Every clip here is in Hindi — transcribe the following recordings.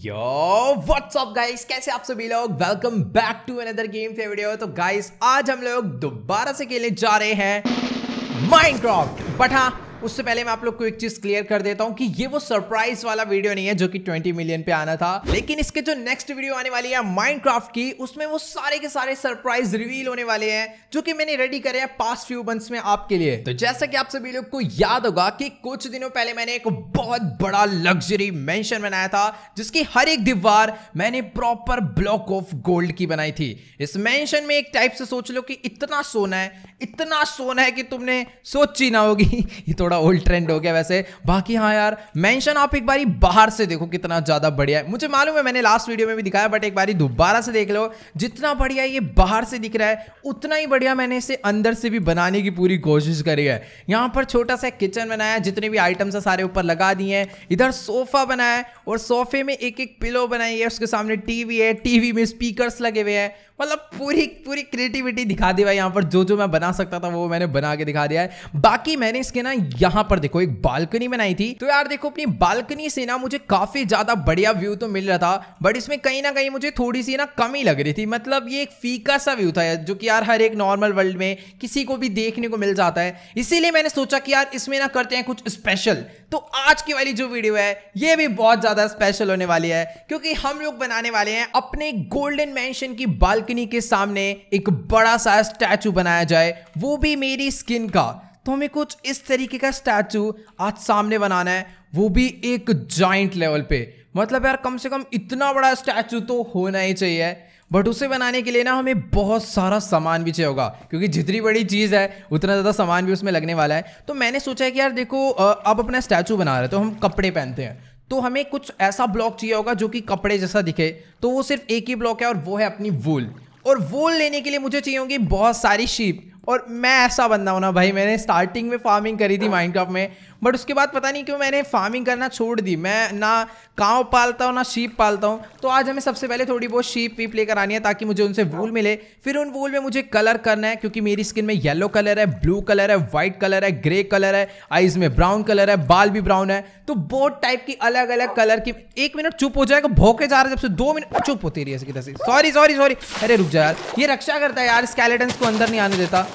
Yo, what's up गाइस कैसे आप सभी लोग welcome back to another game फे वीडियो तो गाइस आज हम लोग दोबारा से खेलने जा रहे हैं क्रॉफ्ट बट हाँ उससे पहले मैं आप लोग को एक चीज क्लियर कर देता हूँ कि ये वो सरप्राइज वाला वीडियो नहीं है जो कि 20 मिलियन पे आना था लेकिन इसके जो नेक्स्ट वीडियो आने वाली है माइनक्राफ्ट की उसमें वो सारे के सारे सरप्राइज रिवील होने वाले हैं जो कि मैंने रेडी करे हैं पास्ट फ्यू मंथ्स में आपके लिए तो जैसा कि आप सभी लोग को याद होगा कि कुछ दिनों पहले मैंने एक बहुत बड़ा लग्जरी मैंशन बनाया था जिसकी हर एक दीवार मैंने प्रॉपर ब्लॉक ऑफ गोल्ड की बनाई थी इस मैंशन में एक टाइप से सोच लो कि इतना सोना है इतना सोना है कि तुमने सोची ना होगी ये थोड़ा थोड़ा ओल्ड ट्रेंड हो गया वैसे बाकी हाँ यार मेंशन आप एक बारी बाहर से देखो कितना ज़्यादा बढ़िया है मुझे मालूम है मैंने लास्ट वीडियो में भी दिखाया बट एक बारी दोबारा से देख लो जितना बढ़िया ये बाहर से दिख रहा है उतना ही बढ़िया मैंने इसे अंदर से भी बनाने की पूरी कोशिश करी है यहाँ पर छोटा सा किचन बनाया जितने भी आइटम्स है सारे ऊपर लगा दिए हैं इधर सोफा बनाया है और सोफे में एक एक पिलो बनाई है उसके सामने टीवी है टीवी में स्पीकर्स लगे हुए हैं मतलब पूरी पूरी क्रिएटिविटी दिखा दी भाई यहाँ पर जो जो मैं बना सकता था वो मैंने बना के दिखा दिया है बाकी मैंने इसके ना यहाँ पर देखो एक बालकनी बनाई थी तो यार देखो अपनी बालकनी से ना मुझे काफी ज्यादा बढ़िया व्यू तो मिल रहा था बट इसमें कहीं ना कहीं मुझे थोड़ी सी ना कमी लग रही थी मतलब ये एक फीका सा व्यू था जो कि यार हर एक नॉर्मल वर्ल्ड में किसी को भी देखने को मिल जाता है इसीलिए मैंने सोचा कि यार इसमें ना करते हैं कुछ स्पेशल तो आज की वाली जो वीडियो है ये भी बहुत ज्यादा स्पेशल होने वाली है क्योंकि हम लोग बनाने वाले हैं अपने गोल्डन मैंशन की बालकनी के सामने एक बड़ा सा स्टैचू बनाया जाए वो भी मेरी स्किन का तो हमें कुछ इस तरीके का स्टैचू आज सामने बनाना है वो भी एक जॉइंट लेवल पे मतलब यार कम से कम इतना बड़ा स्टैचू तो होना ही चाहिए बट उसे बनाने के लिए ना हमें बहुत सारा सामान भी चाहिए होगा क्योंकि जितनी बड़ी चीज़ है उतना ज़्यादा सामान भी उसमें लगने वाला है तो मैंने सोचा है कि यार देखो अब अपना स्टैचू बना रहे तो हम कपड़े पहनते हैं तो हमें कुछ ऐसा ब्लॉक चाहिए होगा जो कि कपड़े जैसा दिखे तो वो सिर्फ एक ही ब्लॉक है और वो है अपनी वूल और वूल लेने के लिए मुझे चाहिए होंगी बहुत सारी शीप और मैं ऐसा बंदा हूँ ना भाई मैंने स्टार्टिंग में फार्मिंग करी थी माइंड में बट उसके बाद पता नहीं क्यों मैंने फार्मिंग करना छोड़ दी मैं ना काँव पालता हूँ ना शीप पालता हूँ तो आज हमें सबसे पहले थोड़ी बहुत शीप वीप लेकर आनी है ताकि मुझे उनसे वूल मिले फिर उन वूल में मुझे कलर करना है क्योंकि मेरी स्किन में येलो कलर है ब्लू कलर है व्हाइट कलर है ग्रे कलर है आइज में ब्राउन कलर है बाल भी ब्राउन है तो बहुत टाइप की अलग अलग कलर की एक मिनट चुप हो जाएगा भोके जा रहा है जब से दो मिनट चुप होती रही है सॉरी सॉरी सॉरी अरे रुक जा यार ये रक्षा करता है यार स्केलेटन को अंदर नहीं आने देता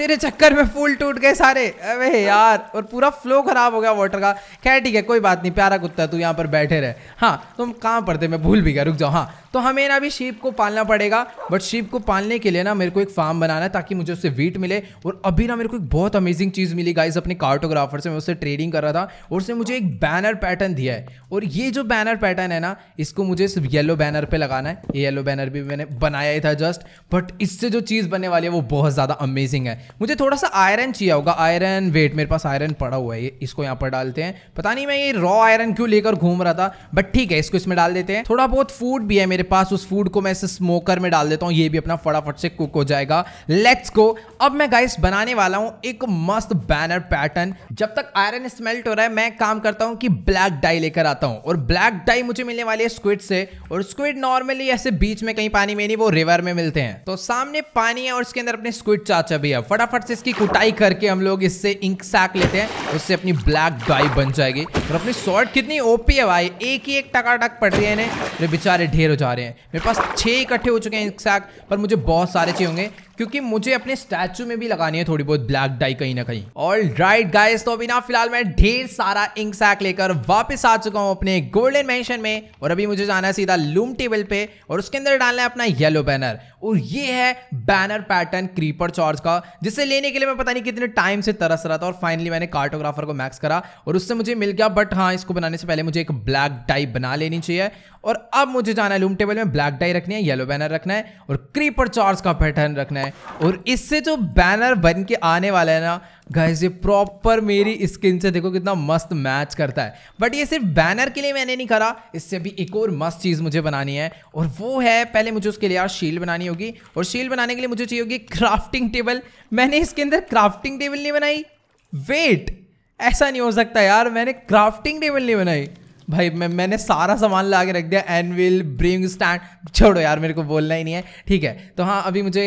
तेरे चक्कर में फूल टूट गए सारे अरे यार और पूरा फ्लो खराब हो गया वाटर का खैर ठीक है कोई बात नहीं प्यारा कुत्ता तू यहाँ पर बैठे रहे हाँ तुम कहाँ पढ़ते मैं भूल भी गया रुक जाओ हाँ तो हमें ना अभी शीप को पालना पड़ेगा बट शीप को पालने के लिए ना मेरे को एक फार्म बनाना है ताकि मुझे उससे वीट मिले और अभी ना मेरे को एक बहुत अमेजिंग चीज़ मिली गाइज अपने कार्टोग्राफर से मैं उससे ट्रेडिंग कर रहा था और उसने मुझे एक बैनर पैटर्न दिया है और ये जो बैनर पैटर्न है ना इसको मुझे सिर्फ येलो बैनर पर लगाना है ये येलो बैनर भी मैंने बनाया ही था जस्ट बट इससे जो चीज़ बनने वाली है वो बहुत ज़्यादा अमेजिंग है मुझे थोड़ा सा आयरन चाहिए होगा आयरन वेट मेरे पास आयरन पड़ा हुआ है इसको यहाँ पर डालते हैं पता नहीं मैं ये रॉ आयरन क्यों लेकर घूम रहा था बट ठीक है इसको इसमें डाल देते हैं थोड़ा बहुत फूड भी है मेरे मेरे पास उस फूड को मैं इसे स्मोकर में डाल देता हूँ ये भी अपना फटाफट से कुक हो जाएगा लेट्स गो अब मैं गाइस बनाने वाला हूँ एक मस्त बैनर पैटर्न जब तक आयरन स्मेल्ट हो रहा है मैं काम करता हूँ कि ब्लैक डाई लेकर आता हूँ और ब्लैक डाई मुझे मिलने वाली है स्क्विड से और स्क्विड नॉर्मली ऐसे बीच में कहीं पानी में नहीं वो रिवर में मिलते हैं तो सामने पानी है और उसके अंदर अपने स्क्विड चाचा भी है फटाफट से इसकी कुटाई करके हम लोग इससे इंक सैक लेते हैं उससे अपनी ब्लैक डाई बन जाएगी और अपनी शॉर्ट कितनी ओपी है भाई एक ही एक टकाटक पड़ रही है बेचारे ढेर हो जा रहे हैं मेरे पास छः इकट्ठे हो चुके हैं एक साथ पर मुझे बहुत सारे चाहिए होंगे क्योंकि मुझे अपने स्टैचू में भी लगानी है थोड़ी बहुत ब्लैक डाई कहीं ना कहीं ऑल राइट गाइस तो अभी ना फिलहाल मैं ढेर सारा इंक सैक लेकर वापस आ चुका हूँ अपने गोल्डन मैंशन में और अभी मुझे जाना है सीधा लूम टेबल पे और उसके अंदर डालना है अपना येलो बैनर और ये है बैनर पैटर्न क्रीपर चार्ज का जिसे लेने के लिए मैं पता नहीं कितने टाइम से तरस रहा था और फाइनली मैंने कार्टोग्राफर को मैक्स करा और उससे मुझे मिल गया बट हाँ इसको बनाने से पहले मुझे एक ब्लैक डाई बना लेनी चाहिए और अब मुझे जाना है लूम टेबल में ब्लैक डाई रखनी है येलो बैनर रखना है और क्रीपर चार्ज का पैटर्न रखना है है और इससे जो बैनर बन के आने वाला है ना गाइज ये प्रॉपर मेरी स्किन से देखो कितना मस्त मैच करता है बट ये सिर्फ बैनर के लिए मैंने नहीं करा इससे भी एक और मस्त चीज़ मुझे बनानी है और वो है पहले मुझे उसके लिए यार शील्ड बनानी होगी और शील्ड बनाने के लिए मुझे चाहिए होगी क्राफ्टिंग टेबल मैंने इसके अंदर क्राफ्टिंग टेबल नहीं बनाई वेट ऐसा नहीं हो सकता यार मैंने क्राफ्टिंग टेबल नहीं बनाई भाई मैं मैंने सारा सामान ला के रख दिया एनविल ब्रिंग स्टैंड छोड़ो यार मेरे को बोलना ही नहीं है ठीक है तो हाँ अभी मुझे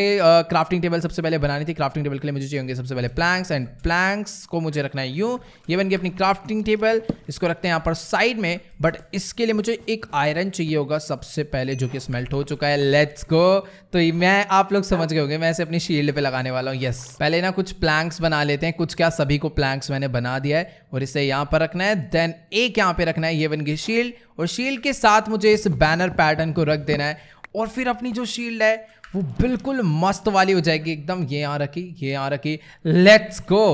क्राफ्टिंग टेबल सबसे पहले बनानी थी क्राफ्टिंग टेबल के लिए मुझे चाहिए होंगे सबसे पहले प्लैंक्स एंड प्लैंक्स को मुझे रखना है यूँ ये बन गया अपनी क्राफ्टिंग टेबल इसको रखते हैं यहाँ पर साइड में बट इसके लिए मुझे एक आयरन चाहिए होगा सबसे पहले जो कि स्मेल्ट हो चुका है लेट्स गो तो मैं आप लोग समझ गए होंगे मैं इसे अपनी शील्ड पे लगाने वाला हूँ यस पहले ना कुछ प्लैंक्स बना लेते हैं कुछ क्या सभी को प्लैंक्स मैंने बना दिया है और इसे यहाँ पर रखना है देन एक यहाँ पे रखना है ये सेवन की शील्ड और शील्ड के साथ मुझे इस बैनर पैटर्न को रख देना है और फिर अपनी जो शील्ड है वो बिल्कुल मस्त वाली हो जाएगी एकदम ये यहाँ रखी ये यहाँ रखी लेट्स गो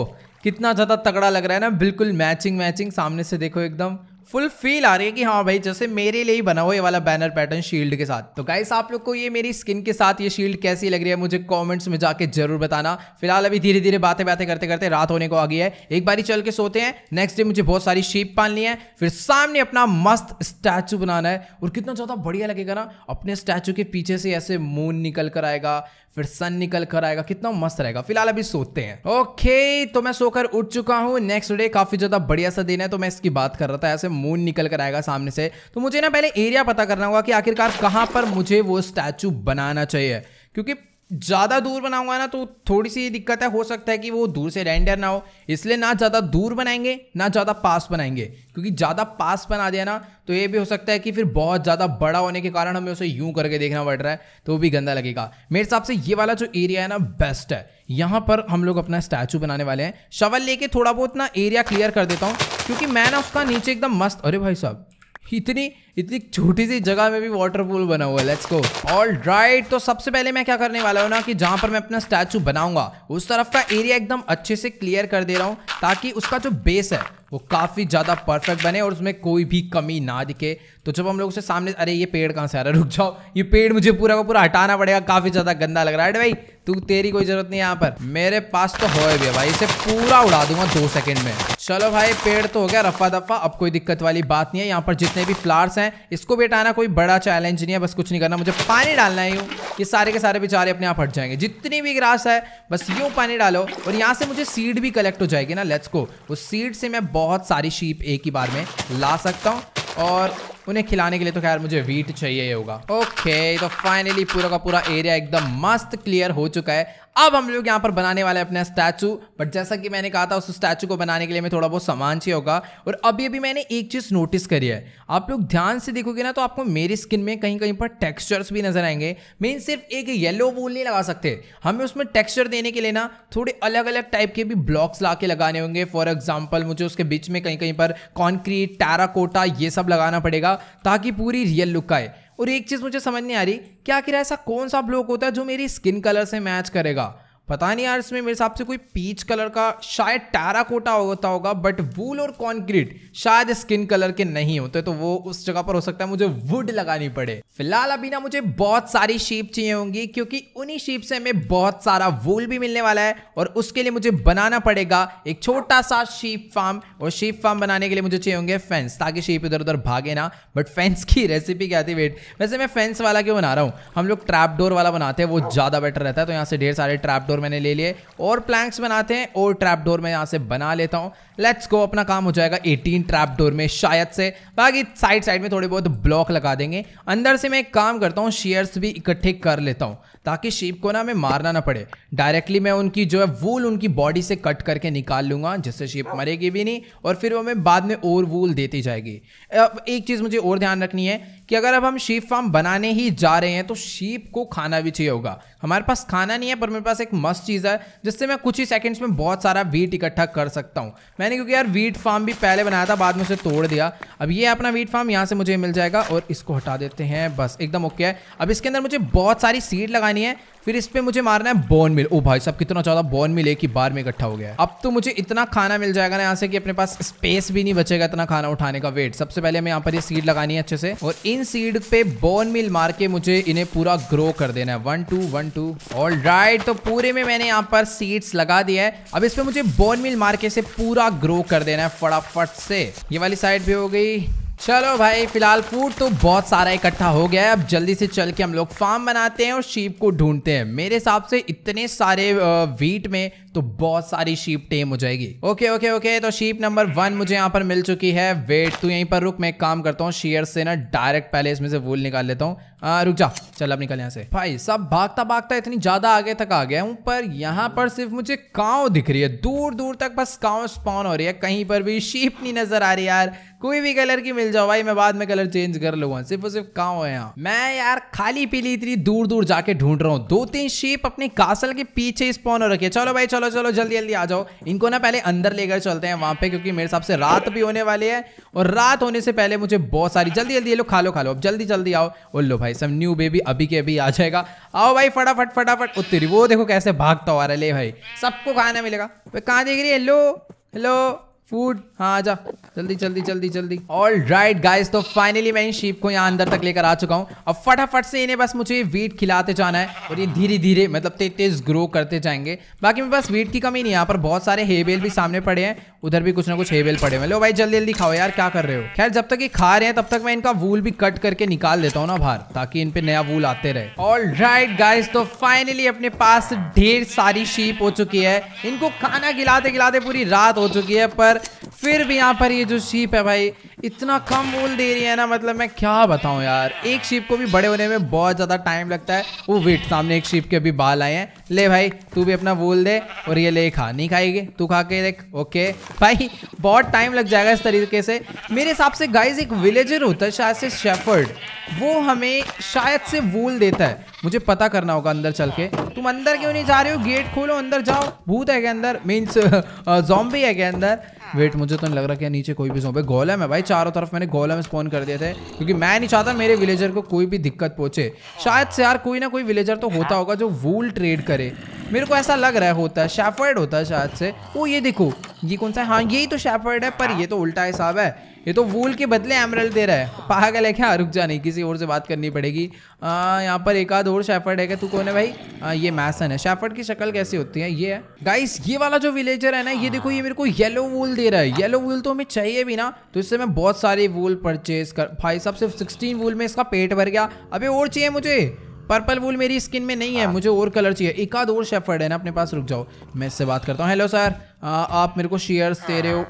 कितना ज़्यादा तगड़ा लग रहा है ना बिल्कुल मैचिंग मैचिंग सामने से देखो एकदम फुल फील आ रही है कि हाँ भाई जैसे मेरे लिए ही बना हुआ ये वाला बैनर पैटर्न शील्ड के साथ तो गाइस आप लोग को ये मेरी स्किन के साथ ये शील्ड कैसी लग रही है मुझे कमेंट्स में जाके जरूर बताना फिलहाल अभी धीरे धीरे बातें बातें करते करते रात होने को आ गई है एक बारी चल के सोते हैं नेक्स्ट डे मुझे बहुत सारी शीप पालनी है फिर सामने अपना मस्त स्टैचू बनाना है और कितना ज़्यादा बढ़िया लगेगा ना अपने स्टैचू के पीछे से ऐसे मून निकल कर आएगा फिर सन निकल कर आएगा कितना मस्त रहेगा फिलहाल अभी सोते हैं ओके तो मैं सोकर उठ चुका हूँ नेक्स्ट डे काफी ज्यादा बढ़िया सा दिन है तो मैं इसकी बात कर रहा था ऐसे मून निकल कर आएगा सामने से तो मुझे ना पहले एरिया पता करना होगा कि आखिरकार कहाँ पर मुझे वो स्टैचू बनाना चाहिए क्योंकि ज़्यादा दूर बनाऊंगा ना तो थोड़ी सी दिक्कत है हो सकता है कि वो दूर से रेंडर ना हो इसलिए ना ज़्यादा दूर बनाएंगे ना ज़्यादा पास बनाएंगे क्योंकि ज़्यादा पास बना दिया ना तो ये भी हो सकता है कि फिर बहुत ज़्यादा बड़ा होने के कारण हमें उसे यूं करके देखना पड़ रहा है तो वो भी गंदा लगेगा मेरे हिसाब से ये वाला जो एरिया है ना बेस्ट है यहाँ पर हम लोग अपना स्टैचू बनाने वाले हैं शवल लेके थोड़ा बहुत ना एरिया क्लियर कर देता हूँ क्योंकि मैं ना उसका नीचे एकदम मस्त अरे भाई साहब इतनी इतनी छोटी सी जगह में भी वाटर पूल बना हुआ है लेट्स गो ऑल राइट तो सबसे पहले मैं क्या करने वाला हूँ ना कि जहाँ पर मैं अपना स्टैचू बनाऊंगा उस तरफ का एरिया एकदम अच्छे से क्लियर कर दे रहा हूँ ताकि उसका जो बेस है वो काफ़ी ज़्यादा परफेक्ट बने और उसमें कोई भी कमी ना दिखे तो जब हम लोग उसे सामने अरे ये पेड़ कहाँ से आ रहा है रुक जाओ ये पेड़ मुझे पूरा का पूरा हटाना पड़ेगा काफ़ी ज़्यादा गंदा लग रहा है भाई तू तेरी कोई ज़रूरत नहीं यहाँ पर मेरे पास तो हो भी है भाई इसे पूरा उड़ा दूंगा दो सेकंड में चलो भाई पेड़ तो हो गया रफा दफा अब कोई दिक्कत वाली बात नहीं है यहाँ पर जितने भी फ्लावर्स हैं इसको भी हटाना कोई बड़ा चैलेंज नहीं है बस कुछ नहीं करना मुझे पानी डालना है यूँ ये सारे के सारे बेचारे अपने आप हट जाएंगे जितनी भी ग्रास है बस यूँ पानी डालो और यहाँ से मुझे सीड भी कलेक्ट हो जाएगी ना लेट्स को उस सीड से मैं बहुत सारी शीप एक ही बार में ला सकता हूँ और उन्हें खिलाने के लिए तो खैर मुझे वीट चाहिए होगा ओके तो फाइनली पूरा का पूरा एरिया एकदम मस्त क्लियर हो चुका है अब हम लोग यहाँ पर बनाने वाले अपना स्टैचू बट जैसा कि मैंने कहा था उस स्टैचू को बनाने के लिए मैं थोड़ा बहुत सामान चाहिए होगा और अभी अभी मैंने एक चीज़ नोटिस करी है आप लोग ध्यान से देखोगे ना तो आपको मेरी स्किन में कहीं कहीं पर टेक्सचर्स भी नजर आएंगे मेन सिर्फ एक येलो वूल नहीं लगा सकते हमें उसमें टेक्स्चर देने के लिए ना थोड़े अलग अलग टाइप के भी ब्लॉक्स ला के लगाने होंगे फॉर एग्जाम्पल मुझे उसके बीच में कहीं कहीं पर कॉन्क्रीट टैराकोटा ये सब लगाना पड़ेगा ताकि पूरी रियल लुक आए और एक चीज़ मुझे समझ नहीं आ रही कि आखिर ऐसा कौन सा ब्लॉक होता है जो मेरी स्किन कलर से मैच करेगा पता नहीं यार इसमें मेरे हिसाब से कोई पीच कलर का शायद टैरा कोटा होता होगा बट वूल और कॉन्क्रीट शायद स्किन कलर के नहीं होते तो वो उस जगह पर हो सकता है मुझे वुड लगानी पड़े फिलहाल अभी ना मुझे बहुत सारी शीप चाहिए होंगी क्योंकि उन्हीं शीप से हमें बहुत सारा वूल भी मिलने वाला है और उसके लिए मुझे बनाना पड़ेगा एक छोटा सा शीप फार्म और शीप फार्म बनाने के लिए मुझे चाहिए होंगे फेंस ताकि शीप इधर उधर भागे ना बट फेंस की रेसिपी क्या थी वेट वैसे मैं फेंस वाला क्यों बना रहा हूँ हम लोग ट्रैप डोर वाला बनाते हैं वो हाँ। ज़्यादा बेटर रहता है तो यहाँ से ढेर सारे ट्रैप डोर मैंने ले लिए और प्लैंक्स बनाते हैं और ट्रैप डोर मैं यहाँ से बना लेता हूँ लेट्स गो अपना काम हो जाएगा 18 ट्रैप डोर में शायद से बाकी साइड साइड में थोड़े बहुत ब्लॉक लगा देंगे अंदर से मैं एक काम करता हूँ शेयर्स भी इकट्ठे कर लेता हूँ ताकि शीप को ना हमें मारना ना पड़े डायरेक्टली मैं उनकी जो है वूल उनकी बॉडी से कट करके निकाल लूँगा जिससे शीप मरेगी भी नहीं और फिर वो हमें बाद में और वूल देती जाएगी अब एक चीज़ मुझे और ध्यान रखनी है कि अगर अब हम शीप फार्म बनाने ही जा रहे हैं तो शीप को खाना भी चाहिए होगा हमारे पास खाना नहीं है पर मेरे पास एक मस्त चीज़ है जिससे मैं कुछ ही सेकंड्स में बहुत सारा वीट इकट्ठा कर सकता हूँ मैंने क्योंकि यार वीट फार्म भी पहले बनाया था बाद में उसे तोड़ दिया अब ये अपना वीट फार्म यहाँ से मुझे मिल जाएगा और इसको हटा देते हैं बस एकदम ओके है अब इसके अंदर मुझे बहुत सारी सीड लगानी है फिर इस पर मुझे मारना है बोन मिल ओ भाई सब कितना ज़्यादा बोन मिल एक ही बार में इकट्ठा हो गया अब तो मुझे इतना खाना मिल जाएगा ना यहाँ से कि अपने पास स्पेस भी नहीं बचेगा इतना खाना उठाने का वेट सबसे पहले हमें यहाँ पर ये सीड लगानी है अच्छे से और इन सीड पे बोन मिल मार के मुझे इन्हें पूरा ग्रो कर देना है one two one two all right तो पूरे में मैंने यहाँ पर सीड्स लगा दिया है अब इसमें मुझे बोन मिल मार के से पूरा ग्रो कर देना है फटाफट से ये वाली साइड भी हो गई चलो भाई फिलहाल फूड तो बहुत सारा इकट्ठा हो गया है अब जल्दी से चल के हम लोग फार्म बनाते हैं और शीप को ढूंढते हैं मेरे हिसाब से इतने सारे वीट में तो बहुत सारी शीप टेम हो जाएगी ओके ओके ओके तो शीप नंबर वन मुझे यहाँ पर मिल चुकी है वेट तू यहीं पर रुक मैं काम करता हूँ शेयर से ना डायरेक्ट पहले इसमें से वूल निकाल लेता हूँ आ, हाँ, रुक जा चल अब निकल यहाँ से भाई सब भागता भागता इतनी ज्यादा आगे तक आ गया हूँ पर यहाँ पर सिर्फ मुझे काव दिख रही है दूर दूर तक बस काव स्पॉन हो रही है कहीं पर भी शीप नहीं नजर आ रही यार कोई भी कलर की मिल जाओ भाई मैं बाद में कलर चेंज कर लूंगा सिर्फ और सिर्फ काव है यहाँ मैं यार खाली पीली इतनी दूर दूर जाके ढूंढ रहा हूँ दो तीन शीप अपने कासल के पीछे स्पॉन हो रखी है चलो भाई चलो चलो जल्दी जल्दी आ जाओ इनको ना पहले अंदर लेकर चलते हैं वहां पे क्योंकि मेरे हिसाब से रात भी होने वाली है और रात होने से पहले मुझे बहुत सारी जल्दी जल्दी ये लोग खा लो खा लो अब जल्दी जल्दी आओ और लो भाई भाई सब न्यू बेबी अभी के अभी आ जाएगा आओ भाई फटाफट फटाफट ओ तेरी वो देखो कैसे भागता हुआ रहा ले भाई सबको खाना मिलेगा कहाँ देख रही है हेलो हेलो फूड हाँ आजा जल्दी जल्दी जल्दी जल्दी ऑल राइट गाइज तो फाइनली मैं इन शीप को यहाँ अंदर तक लेकर आ चुका हूँ अब फटाफट से इन्हें बस मुझे वीट खिलाते जाना है और ये धीरे धीरे मतलब तेज तेज ग्रो करते जाएंगे बाकी मेरे पास वीट की कमी नहीं यहाँ पर बहुत सारे हेबेल भी सामने पड़े हैं उधर भी कुछ ना कुछ हेबेल पड़े हुए लो भाई जल्दी जल्दी खाओ यार क्या कर रहे हो खैर जब तक ये खा रहे हैं तब तक मैं इनका वूल भी कट करके निकाल देता हूँ ना बाहर ताकि इन पे नया वूल आते रहे ऑल राइट गाइज तो फाइनली अपने पास ढेर सारी शीप हो चुकी है इनको खाना खिलाते खिलाते पूरी रात हो चुकी है पर फिर भी यहाँ पर ये जो शीप है भाई इतना कम वूल दे रही है ना मतलब मैं क्या बताऊँ यार एक शीप को भी बड़े होने में बहुत ज़्यादा टाइम लगता है वो वेट सामने एक शीप के अभी बाल आए हैं ले भाई तू भी अपना वूल दे और ये ले खा नहीं खाएगी तू खा के देख ओके भाई बहुत टाइम लग जाएगा इस तरीके से मेरे हिसाब से गाइज एक विलेजर होता है शायद से शेफर्ड वो हमें शायद से वूल देता है मुझे पता करना होगा अंदर चल के तुम अंदर क्यों नहीं जा रहे हो गेट खोलो अंदर जाओ भूत है क्या अंदर मीन्स जॉम्बी है क्या अंदर वेट मुझे तो नहीं लग रहा कि नीचे कोई भी सौंपे गोलम है भाई चारों तरफ मैंने गोलम स्पॉन कर दिए थे क्योंकि मैं नहीं चाहता मेरे विलेजर को कोई भी दिक्कत पहुंचे शायद से यार कोई ना कोई विलेजर तो होता होगा जो वूल ट्रेड करे मेरे को ऐसा लग रहा है होता है शेफर्ड होता है शायद से वो ये देखो ये कौन सा है हाँ यही तो शेफर्ड है पर ये तो उल्टा हिसाब है ये तो वूल के बदले एमरल दे रहा है पागल है क्या रुक जा नहीं किसी और से बात करनी पड़ेगी यहाँ पर एक आध और शेफर्ड है क्या तू कौन है भाई आ, ये मैसन है शेफर्ड की शक्ल कैसी होती है ये है गाइस ये वाला जो विलेजर है ना ये देखो ये मेरे को येलो वूल दे रहा है येलो वूल तो हमें चाहिए भी ना तो इससे मैं बहुत सारे वूल परचेज कर भाई साहब सिर्फ सिक्सटीन वूल में इसका पेट भर गया अभी और चाहिए मुझे पर्पल वूल मेरी स्किन में नहीं है हाँ। मुझे और कलर चाहिए एक आध और शेफर्ड है ना अपने पास रुक जाओ मैं इससे बात करता हूँ हेलो सर आ, आप मेरे को शेयर्स दे रहे हो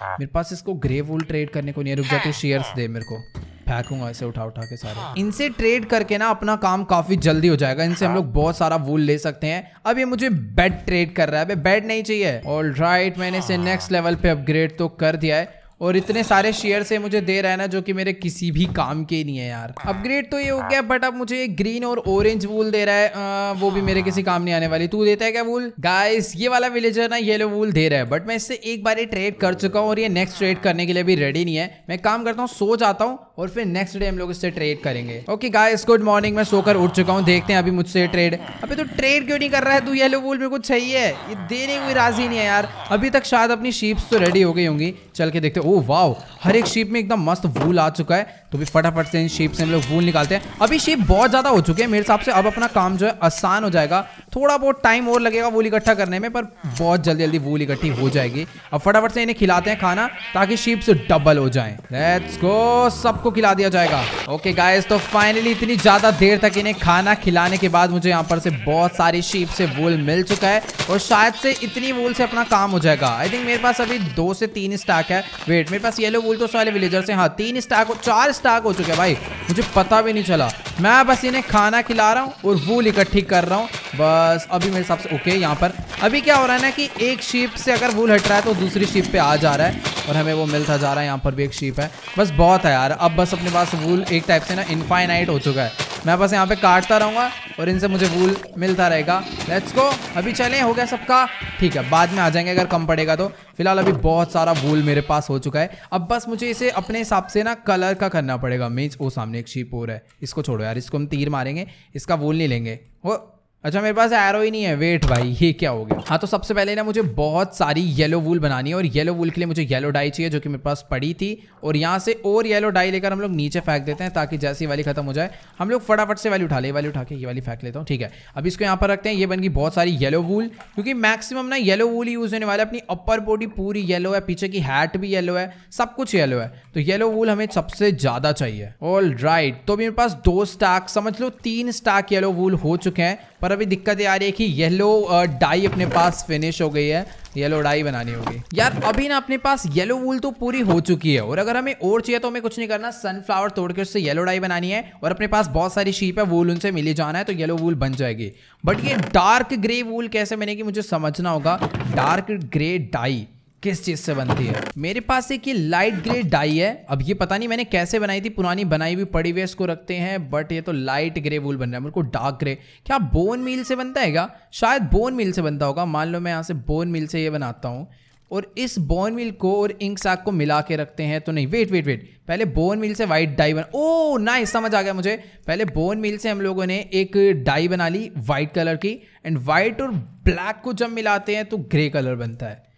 हाँ। मेरे पास इसको ग्रे वूल ट्रेड करने को नहीं है रुक जाओ तो शेयर्स दे मेरे को फेंकूंगा ऐसे उठा उठा के सारे हाँ। इनसे ट्रेड करके ना अपना काम काफी जल्दी हो जाएगा इनसे हम हाँ। लोग बहुत सारा वूल ले सकते हैं अब ये मुझे बेड ट्रेड कर रहा है बेड नहीं चाहिए ऑल राइट मैंने इसे नेक्स्ट हाँ। लेवल पे अपग्रेड तो कर दिया है और इतने सारे शेयर से मुझे दे रहा है ना जो कि मेरे किसी भी काम के नहीं है यार अपग्रेड तो ये हो गया बट अब मुझे ये ग्रीन और ऑरेंज वूल दे रहा है आ, वो भी मेरे किसी काम नहीं आने वाली तू देता है क्या वूल गाइस ये वाला विलेजर ना येलो वूल दे रहा है बट मैं इससे एक बार ये ट्रेड कर चुका हूँ और ये नेक्स्ट ट्रेड करने के लिए भी रेडी नहीं है मैं काम करता हूँ सो जाता हूँ और फिर नेक्स्ट डे हम लोग इससे ट्रेड करेंगे ओके गाइस गुड मॉर्निंग मैं सोकर उठ चुका हूँ देखते हैं अभी मुझसे ट्रेड अभी तो ट्रेड क्यों नहीं कर रहा है तू येलो वूल मेरे को चाहिए ये देने कोई राजी नहीं है यार अभी तक शायद अपनी शीप्स तो रेडी हो गई होंगी चल के देखते ओ वाव हर एक शेप में एकदम मस्त वूल आ चुका है तो भी फटाफट से इन शेप से हम लोग वूल निकालते हैं अभी शेप बहुत ज़्यादा हो चुके हैं मेरे हिसाब से अब अपना काम जो है आसान हो जाएगा थोड़ा बहुत टाइम और लगेगा वूल इकट्ठा करने में पर बहुत जल्दी जल्दी वूल इकट्ठी हो जाएगी अब फटाफट से इन्हें खिलाते हैं खाना ताकि शेप्स डबल हो जाए लेट्स गो सबको खिला दिया जाएगा ओके गाइस तो फाइनली इतनी ज़्यादा देर तक इन्हें खाना खिलाने के बाद मुझे यहाँ पर से बहुत सारी शेप से वूल मिल चुका है और शायद से इतनी वूल से अपना काम हो जाएगा आई थिंक मेरे पास अभी दो से तीन स्टैक है वेट ग्रेट मेरे पास येलो बोल तो सारे विलेजर से हाँ तीन स्टाक हो चार स्टाक हो चुके हैं भाई मुझे पता भी नहीं चला मैं बस इन्हें खाना खिला रहा हूँ और वूल इकट्ठी कर रहा हूँ बस अभी मेरे हिसाब से ओके यहाँ पर अभी क्या हो रहा है ना कि एक शिप से अगर वूल हट रहा है तो दूसरी शिप पे आ जा रहा है और हमें वो मिलता जा रहा है यहाँ पर भी एक शिप है बस बहुत है यार अब बस अपने पास वूल एक टाइप से ना इनफाइनाइट हो चुका है मैं बस यहाँ पे काटता रहूँगा और इनसे मुझे वूल मिलता रहेगा लेट्स गो अभी चलें हो गया सबका ठीक है बाद में आ जाएंगे अगर कम पड़ेगा तो फिलहाल अभी बहुत सारा वूल मेरे पास हो चुका है अब बस मुझे इसे अपने हिसाब से ना कलर का करना पड़ेगा मीन्स वो सामने एक शीप और है इसको छोड़ो यार इसको हम तीर मारेंगे इसका वूल नहीं लेंगे वो अच्छा मेरे पास एरो ही नहीं है वेट भाई ये क्या हो गया हाँ तो सबसे पहले ना मुझे बहुत सारी येलो वूल बनानी है और येलो वूल के लिए मुझे येलो डाई चाहिए जो कि मेरे पास पड़ी थी और यहाँ से और येलो डाई लेकर हम लोग नीचे फेंक देते हैं ताकि जैसी वाली खत्म हो जाए हम लोग फटाफट से वाली उठा ले वाली उठा के ये वाली फेंक लेता हूँ ठीक है अब इसको यहाँ पर रखते हैं ये बन गई बहुत सारी येलो वूल क्योंकि मैक्सिमम ना येलो वूल यूज होने वाले अपनी अपर बॉडी पूरी येलो है पीछे की हैट भी येलो है सब कुछ येलो है तो येलो वूल हमें सबसे ज़्यादा चाहिए ऑल राइट तो मेरे पास दो स्टाक समझ लो तीन स्टाक येलो वूल हो चुके हैं पर अभी दिक्कत ये आ रही है कि येलो डाई uh, अपने पास फिनिश हो गई है येलो डाई बनानी होगी यार अभी ना अपने पास येलो वूल तो पूरी हो चुकी है और अगर हमें और चाहिए तो हमें कुछ नहीं करना सनफ्लावर तोड़कर उससे येलो डाई बनानी है और अपने पास बहुत सारी शीप है वूल उनसे मिली जाना है तो येलो वूल बन जाएगी बट ये डार्क ग्रे वूल कैसे बनेगी मुझे समझना होगा डार्क ग्रे डाई किस चीज़ से बनती है मेरे पास एक ये लाइट ग्रे डाई है अब ये पता नहीं मैंने कैसे बनाई थी पुरानी बनाई हुई पड़ी हुई इसको रखते हैं बट ये तो लाइट ग्रे वूल बन रहा है मेरे को डार्क ग्रे क्या बोन मील से बनता है क्या शायद बोन मील से बनता होगा मान लो मैं यहाँ से बोन मील से ये बनाता हूँ और इस बोन मिल को और इंक साग को मिला के रखते हैं तो नहीं वेट वेट वेट पहले बोन मिल से वाइट डाई बना ओ ना समझ आ गया मुझे पहले बोन मिल से हम लोगों ने एक डाई बना ली वाइट कलर की एंड वाइट और ब्लैक को जब मिलाते हैं तो ग्रे कलर बनता है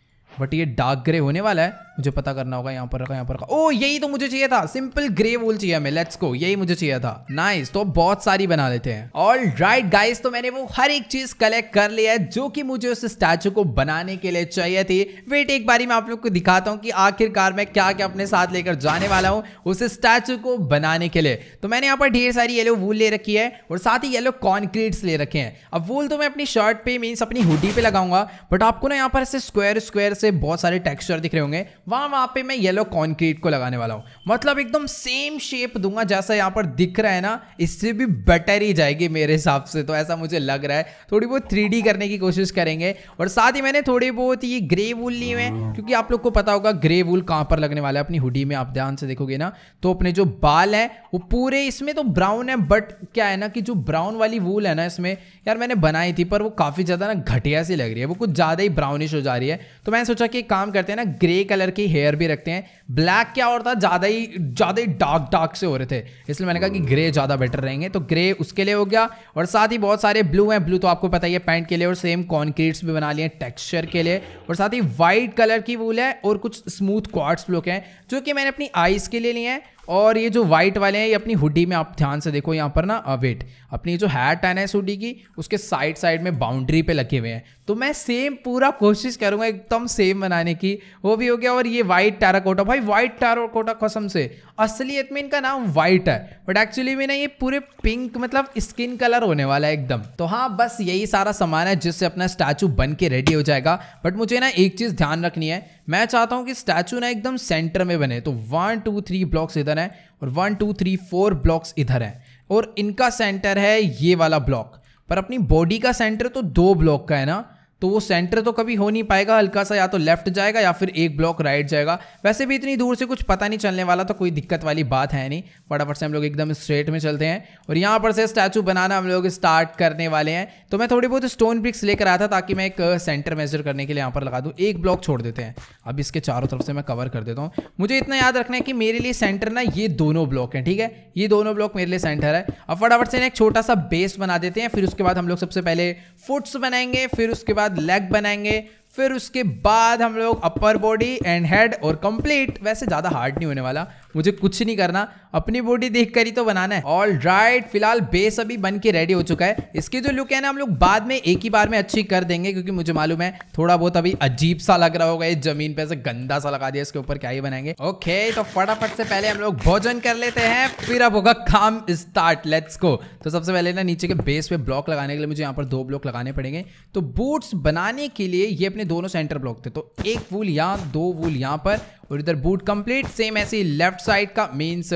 बट ये डार्क ग्रे होने वाला है मुझे पता करना होगा यहाँ पर रखा यहाँ पर रखा ओ यही तो मुझे चाहिए था सिंपल ग्रे वोल चाहिए हमें लेट्स को यही मुझे चाहिए था नाइस तो बहुत सारी बना लेते हैं ऑल राइट गाइस तो मैंने वो हर एक चीज कलेक्ट कर लिया है जो कि मुझे उस स्टैचू को बनाने के लिए चाहिए थी वेट एक बारी मैं आप लोग को दिखाता हूँ कि आखिरकार मैं क्या क्या अपने साथ लेकर जाने वाला हूँ उस स्टैचू को बनाने के लिए तो मैंने यहाँ पर ढेर सारी येलो वूल ले रखी है और साथ ही येलो कॉन्क्रीट्स ले रखे हैं अब वूल तो मैं अपनी शर्ट पे मीन्स अपनी हुडी पे लगाऊंगा बट आपको ना यहाँ पर ऐसे स्क्वायर स्क्वायर से बहुत सारे टेक्सचर दिख रहे होंगे वहां वहां पे मैं येलो कॉन्क्रीट को लगाने वाला हूँ मतलब एकदम सेम शेप दूंगा जैसा यहाँ पर दिख रहा है ना इससे भी बेटर ही जाएगी मेरे हिसाब से तो ऐसा मुझे लग रहा है थोड़ी बहुत थ्री करने की कोशिश करेंगे और साथ ही मैंने थोड़ी बहुत ये ग्रे वूल ली है क्योंकि आप लोग को पता होगा ग्रे वूल कहाँ पर लगने वाला है अपनी हुडी में आप ध्यान से देखोगे ना तो अपने जो बाल है वो पूरे इसमें तो ब्राउन है बट क्या है ना कि जो ब्राउन वाली वूल है ना इसमें यार मैंने बनाई थी पर वो काफ़ी ज़्यादा ना घटिया सी लग रही है वो कुछ ज़्यादा ही ब्राउनिश हो जा रही है तो मैं सोचा कि काम करते हैं ना ग्रे कलर की हेयर भी रखते हैं ब्लैक क्या और था ज़्यादा ही ज़्यादा ही डार्क डार्क से हो रहे थे इसलिए मैंने कहा कि ग्रे ज़्यादा बेटर रहेंगे तो ग्रे उसके लिए हो गया और साथ ही बहुत सारे ब्लू हैं ब्लू तो आपको पता ही है पैंट के लिए और सेम कॉन्क्रीट्स भी बना लिए टेक्स्चर के लिए और साथ ही वाइट कलर की वूल है और कुछ स्मूथ क्वार्ट्स ब्लॉक हैं जो कि मैंने अपनी आइज़ के लिए लिए हैं और ये जो वाइट वाले हैं ये अपनी हुडी में आप ध्यान से देखो यहाँ पर ना वेट अपनी जो हैट है ना इस हुडी की उसके साइड साइड में बाउंड्री पे लगे हुए हैं तो मैं सेम पूरा कोशिश करूँगा एकदम सेम बनाने की वो भी हो गया और ये वाइट टैराकोटा भाई वाइट टैराकोटा कसम से असलियत में इनका नाम वाइट है बट एक्चुअली में ना ये पूरे पिंक मतलब स्किन कलर होने वाला है एकदम तो हाँ बस यही सारा सामान है जिससे अपना स्टैचू बन के रेडी हो जाएगा बट मुझे ना एक चीज़ ध्यान रखनी है मैं चाहता हूँ कि स्टैचू ना एकदम सेंटर में बने तो वन टू थ्री ब्लॉक्स इधर हैं और one two three four blocks इधर हैं और इनका सेंटर है ये वाला ब्लॉक पर अपनी बॉडी का सेंटर तो दो ब्लॉक का है ना तो वो सेंटर तो कभी हो नहीं पाएगा हल्का सा या तो लेफ्ट जाएगा या फिर एक ब्लॉक राइट जाएगा वैसे भी इतनी दूर से कुछ पता नहीं चलने वाला तो कोई दिक्कत वाली बात है नहीं फटाफट से हम लोग एकदम स्ट्रेट में चलते हैं और यहाँ पर से स्टैचू बनाना हम लोग स्टार्ट करने वाले हैं तो मैं थोड़ी बहुत स्टोन ब्रिक्स लेकर आया था ताकि मैं एक सेंटर uh, मेजर करने के लिए यहाँ पर लगा दूँ एक ब्लॉक छोड़ देते हैं अब इसके चारों तरफ से मैं कवर कर देता हूँ मुझे इतना याद रखना है कि मेरे लिए सेंटर ना ये दोनों ब्लॉक हैं ठीक है ये दोनों ब्लॉक मेरे लिए सेंटर है अब फटाफट से एक छोटा सा बेस बना देते हैं फिर उसके बाद हम लोग सबसे पहले फुट्स बनाएंगे फिर उसके बाद बाद लेग बनाएंगे फिर उसके बाद हम लोग अपर बॉडी एंड हेड और कंप्लीट वैसे ज़्यादा हार्ड नहीं होने वाला मुझे कुछ नहीं करना अपनी बॉडी देख ही तो बनाना है ऑल राइट फिलहाल बेस अभी बन के रेडी हो चुका है इसकी जो लुक है ना हम लोग बाद में एक ही बार में अच्छी कर देंगे क्योंकि मुझे मालूम है थोड़ा बहुत अभी अजीब सा लग रहा होगा इस जमीन पे ऐसे गंदा सा लगा दिया इसके ऊपर क्या ही बनाएंगे ओके तो फटाफट से पहले हम लोग भोजन कर लेते हैं फिर अब होगा काम स्टार्ट लेट्स को तो सबसे पहले ना नीचे के बेस पे ब्लॉक लगाने के लिए मुझे यहाँ पर दो ब्लॉक लगाने पड़ेंगे तो बूट्स बनाने के लिए ये अपने दोनों सेंटर ब्लॉक थे तो एक वूल यहाँ दो वूल यहाँ पर और इधर बूट कंप्लीट सेम ऐसे लेफ्ट साइड का मीन्स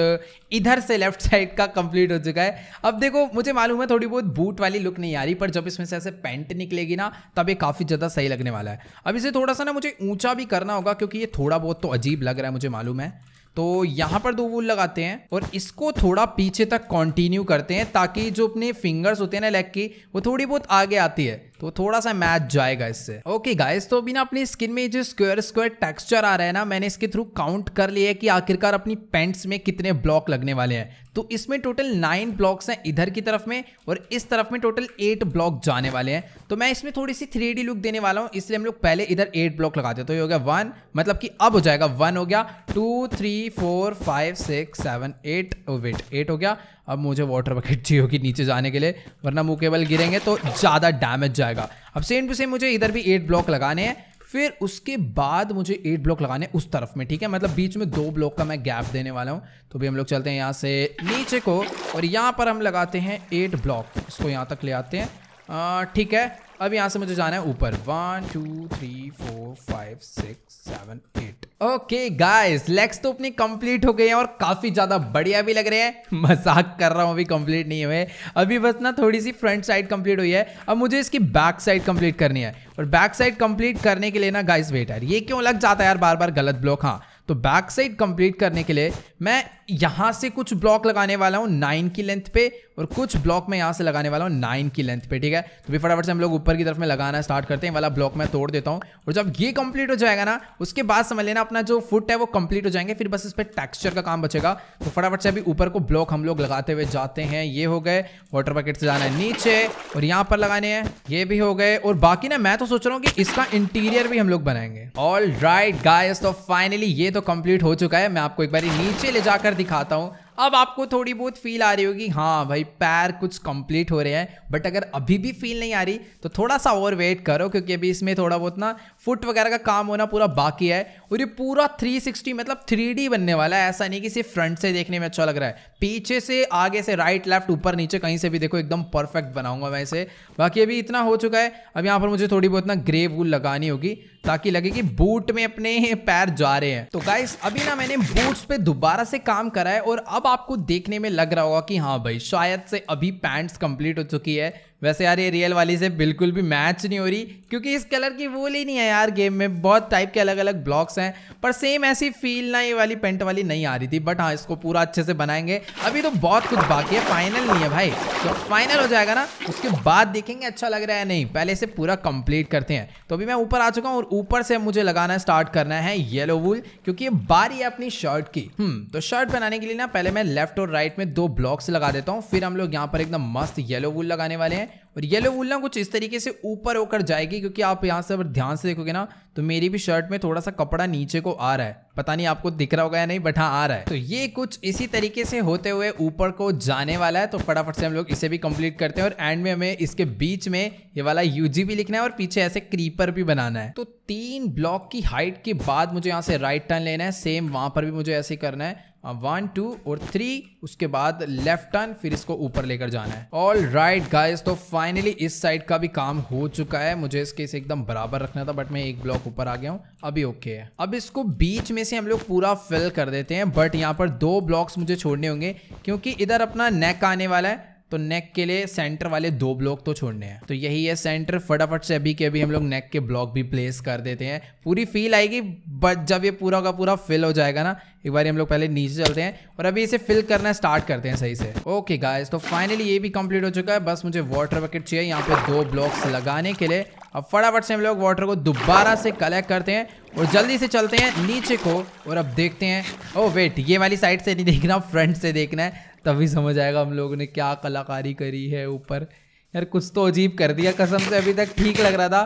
इधर से लेफ्ट साइड का कंप्लीट हो चुका है अब देखो मुझे मालूम है थोड़ी बहुत बूट वाली लुक नहीं आ रही पर जब इसमें से ऐसे पैंट निकलेगी ना तब ये काफ़ी ज़्यादा सही लगने वाला है अब इसे थोड़ा सा ना मुझे ऊंचा भी करना होगा क्योंकि ये थोड़ा बहुत तो अजीब लग रहा है मुझे मालूम है तो यहाँ पर दो वूल लगाते हैं और इसको थोड़ा पीछे तक कंटिन्यू करते हैं ताकि जो अपने फिंगर्स होते हैं ना लेग की वो थोड़ी बहुत आगे आती है तो थोड़ा सा मैच जाएगा इससे ओके गाइस तो अभी ना अपनी स्किन में जो स्क्वायर स्क्वायर टेक्सचर आ रहा है ना मैंने इसके थ्रू काउंट कर लिया है कि आखिरकार अपनी पेंट्स में कितने ब्लॉक लगने वाले हैं तो इसमें टोटल नाइन ब्लॉक्स हैं इधर की तरफ में और इस तरफ में टोटल एट ब्लॉक जाने वाले हैं तो मैं इसमें थोड़ी सी थ्री लुक देने वाला हूँ इसलिए हम लोग पहले इधर एट ब्लॉक लगाते तो ये हो गया वन मतलब कि अब हो जाएगा वन हो गया two three four five six seven eight wait eight हो गया अब मुझे वाटर बकेट चाहिए होगी नीचे जाने के लिए वरना मुकेबल गिरेंगे तो ज़्यादा डैमेज जाएगा अब सेम टू सेम मुझे इधर भी एट ब्लॉक लगाने हैं फिर उसके बाद मुझे एट ब्लॉक लगाने उस तरफ में ठीक है मतलब बीच में दो ब्लॉक का मैं गैप देने वाला हूँ तो भी हम लोग चलते हैं यहाँ से नीचे को और यहाँ पर हम लगाते हैं एट ब्लॉक इसको यहाँ तक ले आते हैं ठीक है अब यहाँ से मुझे जाना है ऊपर one two three four five six seven eight okay guys legs तो अपनी कंप्लीट हो गए हैं और काफ़ी ज़्यादा बढ़िया भी लग रहे हैं मजाक कर रहा हूँ अभी कंप्लीट नहीं हुए अभी बस ना थोड़ी सी फ्रंट साइड कंप्लीट हुई है अब मुझे इसकी बैक साइड कंप्लीट करनी है और बैक साइड कंप्लीट करने के लिए ना गाइस वेटर ये क्यों लग जाता है यार बार बार गलत ब्लॉक हाँ तो बैक साइड कंप्लीट करने के लिए मैं यहां से कुछ ब्लॉक लगाने वाला हूं नाइन की लेंथ पे और कुछ ब्लॉक मैं यहां से लगाने वाला हूं नाइन की लेंथ पे ठीक है तो भी फटाफट से हम लोग ऊपर की तरफ में लगाना स्टार्ट करते हैं वाला ब्लॉक मैं तोड़ देता हूं और जब ये कंप्लीट हो जाएगा ना उसके बाद समझ लेना अपना जो फुट है वो कंप्लीट हो जाएंगे फिर बस इस पर टेक्स्चर का काम बचेगा तो फटाफट से अभी ऊपर को ब्लॉक हम लोग लगाते हुए जाते हैं ये हो गए वाटर बकेट से जाना है नीचे और यहाँ पर लगाने हैं ये भी हो गए और बाकी ना मैं तो सोच रहा हूँ कि इसका इंटीरियर भी हम लोग बनाएंगे ऑल राइट गाइस तो फाइनली ये तो कंप्लीट हो चुका है मैं आपको एक बार नीचे ले जाकर दिखाता हूँ अब आपको थोड़ी बहुत फील आ रही होगी हाँ भाई पैर कुछ कंप्लीट हो रहे हैं बट अगर अभी भी फील नहीं आ रही तो थोड़ा सा और वेट करो क्योंकि अभी इसमें थोड़ा बहुत ना फुट वगैरह का काम होना पूरा बाकी है और ये पूरा 360 मतलब 3D बनने वाला है ऐसा नहीं कि सिर्फ फ्रंट से देखने में अच्छा लग रहा है पीछे से आगे से राइट लेफ्ट ऊपर नीचे कहीं से भी देखो एकदम परफेक्ट बनाऊंगा मैं इसे बाकी अभी इतना हो चुका है अब यहाँ पर मुझे थोड़ी बहुत ना ग्रे वूल लगानी होगी ताकि लगे कि बूट में अपने पैर जा रहे हैं तो गाइस अभी ना मैंने बूट्स पे दोबारा से काम करा है और अब आपको देखने में लग रहा होगा कि हाँ भाई शायद से अभी पैंट्स कंप्लीट हो चुकी है वैसे यार ये रियल वाली से बिल्कुल भी मैच नहीं हो रही क्योंकि इस कलर की वूल ही नहीं है यार गेम में बहुत टाइप के अलग अलग ब्लॉक्स हैं पर सेम ऐसी फील ना ये वाली पेंट वाली नहीं आ रही थी बट हाँ इसको पूरा अच्छे से बनाएंगे अभी तो बहुत कुछ बाकी है फाइनल नहीं है भाई तो फाइनल हो जाएगा ना उसके बाद देखेंगे अच्छा लग रहा है नहीं पहले इसे पूरा कंप्लीट करते हैं तो अभी मैं ऊपर आ चुका हूँ और ऊपर से मुझे लगाना स्टार्ट करना है येलो वूल क्योंकि ये बारी है अपनी शर्ट की हम्म, तो शर्ट बनाने के लिए ना पहले मैं लेफ्ट और राइट में दो ब्लॉक्स लगा देता हूँ फिर हम लोग यहाँ पर एकदम मस्त येलो वूल लगाने वाले हैं है और येलो वूल ना कुछ इस तरीके से ऊपर होकर जाएगी क्योंकि आप यहाँ से अगर ध्यान से देखोगे ना तो मेरी भी शर्ट में थोड़ा सा कपड़ा नीचे को आ रहा है पता नहीं आपको दिख रहा होगा या नहीं बट हाँ आ रहा है तो ये कुछ इसी तरीके से होते हुए ऊपर को जाने वाला है तो फटाफट से हम लोग इसे भी कंप्लीट करते हैं और एंड में हमें इसके बीच में ये वाला यूजी भी लिखना है और पीछे ऐसे क्रीपर भी बनाना है तो तीन ब्लॉक की हाइट के बाद मुझे यहाँ से राइट टर्न लेना है सेम वहाँ पर भी मुझे ऐसे करना है वन टू और थ्री उसके बाद लेफ्ट टर्न फिर इसको ऊपर लेकर जाना है ऑल राइट गाइज तो फाइनली इस साइड का भी काम हो चुका है मुझे इसके इसे एकदम बराबर रखना था बट मैं एक ब्लॉक ऊपर आ गया हूँ अभी ओके है अब इसको बीच में से हम लोग पूरा फिल कर देते हैं बट यहाँ पर दो ब्लॉक्स मुझे छोड़ने होंगे क्योंकि इधर अपना नेक आने वाला है तो नेक के लिए सेंटर वाले दो ब्लॉक तो छोड़ने हैं तो यही है सेंटर फटाफट से अभी के अभी हम लोग नेक के ब्लॉक भी प्लेस कर देते हैं पूरी फील आएगी बट जब ये पूरा का पूरा फिल हो जाएगा ना एक बार हम लोग पहले नीचे चलते हैं और अभी इसे फिल करना स्टार्ट करते हैं सही से ओके गाइस तो फाइनली ये भी कंप्लीट हो चुका है बस मुझे वाटर बकेट चाहिए यहाँ पे दो ब्लॉक्स लगाने के लिए अब फटाफट से हम लोग वाटर को दोबारा से कलेक्ट करते हैं और जल्दी से चलते हैं नीचे को और अब देखते हैं ओ oh वेट ये वाली साइड से नहीं देखना फ्रंट से देखना है तभी समझ आएगा हम लोगों ने क्या कलाकारी करी है ऊपर यार कुछ तो अजीब कर दिया कसम से अभी तक ठीक लग रहा था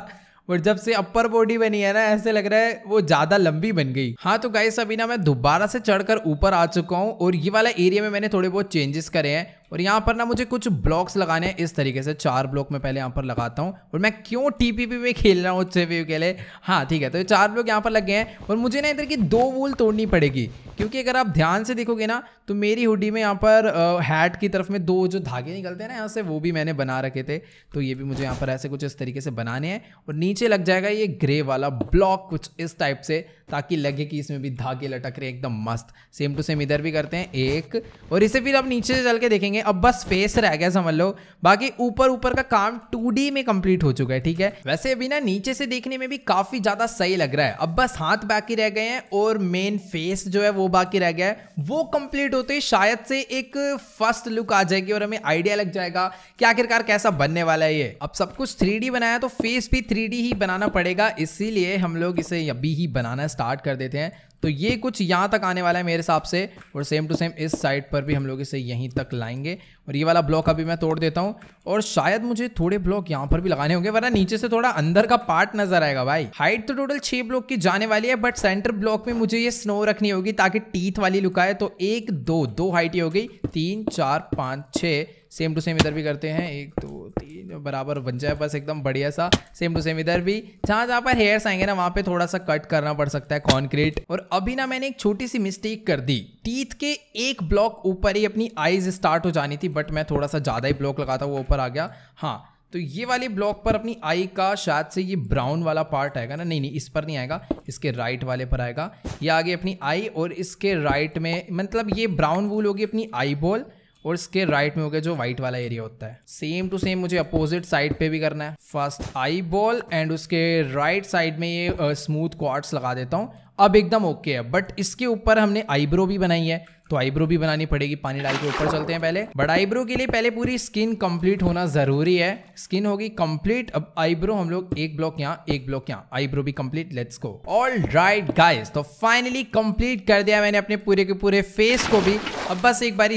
बट जब से अपर बॉडी बनी है ना ऐसे लग रहा है वो ज्यादा लंबी बन गई हाँ तो गाइस अभी ना मैं दोबारा से चढ़कर ऊपर आ चुका हूँ और ये वाला एरिया में मैंने थोड़े बहुत चेंजेस करे हैं और यहाँ पर ना मुझे कुछ ब्लॉक्स लगाने हैं इस तरीके से चार ब्लॉक मैं पहले यहाँ पर लगाता हूँ और मैं क्यों टीपीपी में खेल रहा हूँ उससे भी के लिए हाँ ठीक है तो ये चार ब्लॉक यहाँ पर लग गए हैं और मुझे ना इधर की दो वूल तोड़नी पड़ेगी क्योंकि अगर आप ध्यान से देखोगे ना तो मेरी हुडी में यहाँ पर हैट की तरफ में दो जो धागे निकलते हैं ना यहाँ से वो भी मैंने बना रखे थे तो ये भी मुझे यहाँ पर ऐसे कुछ इस तरीके से बनाने हैं और नीचे लग जाएगा ये ग्रे वाला ब्लॉक कुछ इस टाइप से ताकि लगे कि इसमें भी धागे लटक रहे एकदम मस्त सेम टू सेम इधर भी करते हैं एक और इसे फिर आप नीचे से चल के देखेंगे है अब बस फेस रह गया समझ लो बाकी ऊपर ऊपर का काम टू में कंप्लीट हो चुका है ठीक है वैसे अभी ना नीचे से देखने में भी काफी ज्यादा सही लग रहा है अब बस हाथ बाकी रह गए हैं और मेन फेस जो है वो बाकी रह गया है वो कंप्लीट होते ही शायद से एक फर्स्ट लुक आ जाएगी और हमें आइडिया लग जाएगा कि आखिरकार कैसा बनने वाला है ये अब सब कुछ थ्री बनाया तो फेस भी थ्री ही बनाना पड़ेगा इसीलिए हम लोग इसे अभी ही बनाना स्टार्ट कर देते हैं तो ये कुछ यहाँ तक आने वाला है मेरे हिसाब से और सेम टू सेम इस साइड पर भी हम लोग इसे यहीं तक लाएंगे और ये वाला ब्लॉक अभी मैं तोड़ देता हूँ और शायद मुझे थोड़े ब्लॉक यहाँ पर भी लगाने होंगे वरना नीचे से थोड़ा अंदर का पार्ट नजर आएगा भाई हाइट तो टोटल छः ब्लॉक की जाने वाली है बट सेंटर ब्लॉक में मुझे ये स्नो रखनी होगी ताकि टीथ वाली लुकाए तो एक दो दो हाइट ही हो गई तीन चार पाँच छः सेम टू सेम इधर भी करते हैं एक दो तो, तीन बराबर बन जाए बस एकदम बढ़िया सा सेम टू सेम इधर भी जहाँ जहाँ पर हेयर्स आएंगे ना वहाँ पे थोड़ा सा कट करना पड़ सकता है कॉन्क्रीट और अभी ना मैंने एक छोटी सी मिस्टेक कर दी टीथ के एक ब्लॉक ऊपर ही अपनी आईज स्टार्ट हो जानी थी बट मैं थोड़ा सा ज़्यादा ही ब्लॉक लगाता वो ऊपर आ गया हाँ तो ये वाले ब्लॉक पर अपनी आई का शायद से ये ब्राउन वाला पार्ट आएगा ना नहीं नहीं इस पर नहीं आएगा इसके राइट वाले पर आएगा ये आगे अपनी आई और इसके राइट में मतलब ये ब्राउन वूल होगी अपनी आई बॉल और इसके राइट में हो गया जो व्हाइट वाला एरिया होता है सेम टू सेम मुझे अपोजिट साइड पे भी करना है फर्स्ट आई बॉल एंड उसके राइट साइड में ये स्मूथ क्वार्ट्स लगा देता हूँ अब एकदम ओके okay है बट इसके ऊपर हमने आईब्रो भी बनाई है तो आईब्रो भी बनानी पड़ेगी पानी डाल के ऊपर चलते हैं पहले बट आईब्रो के लिए पहले पूरी स्किन कंप्लीट होना जरूरी है स्किन होगी कंप्लीट अब आईब्रो हम लोग एक ब्लॉक यहाँ एक ब्लॉक यहाँ आईब्रो भी complete let's go all right guys तो फाइनली कंप्लीट कर दिया मैंने अपने पूरे के पूरे फेस को भी अब बस एक बार